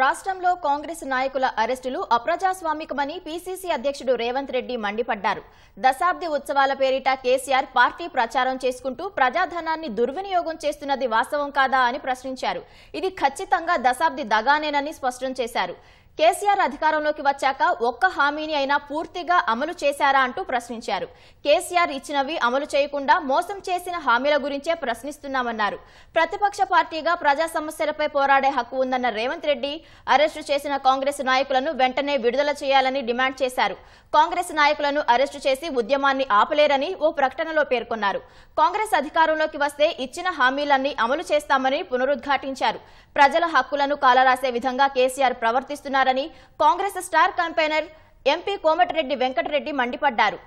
రాష్ట్రంలో కాంగ్రెస్ నాయకుల అరెస్టులు అప్రజాస్వామికమని పీసీసీ అధ్యక్షుడు రేవంత్ రెడ్డి మండిపడ్డారు దశాబ్ది ఉత్సవాల పేరిట కేసీఆర్ పార్టీ ప్రచారం చేసుకుంటూ ప్రజాధనాన్ని దుర్వినియోగం చేస్తున్నది వాస్తవం కాదా అని ప్రశ్నించారు ఇది ఖచ్చితంగా దశాబ్ది దగానేనని స్పష్టం చేశారు కేసీఆర్ అధికారంలోకి వచ్చాక ఒక్క హామీని అయినా పూర్తిగా అమలు చేశారా అంటూ ప్రశ్నించారు కేసీఆర్ ఇచ్చినవి అమలు చేయకుండా మోసం చేసిన హామీల గురించే ప్రశ్నిస్తున్నామన్నారు ప్రతిపక్ష పార్టీగా ప్రజా సమస్యలపై పోరాడే హక్కు ఉందన్న రేవంత్ రెడ్డి అరెస్టు చేసిన కాంగ్రెస్ నాయకులను వెంటనే విడుదల చేయాలని డిమాండ్ చేశారు కాంగ్రెస్ నాయకులను అరెస్టు చేసి ఉద్యమాన్ని ఆపలేరని ఓ ప్రకటనలో పేర్కొన్నారు కాంగ్రెస్ అధికారంలోకి వస్తే ఇచ్చిన హామీలన్నీ అమలు చేస్తామని పునరుద్ఘాటించారు ప్రజల హక్కులను కాలరాసే విధంగా కేసీఆర్ ప్రవర్తిస్తున్నారు చేస్తున్నారని Congress star campaigner MP Komatireddy Venkatreddy మండిపడ్డారు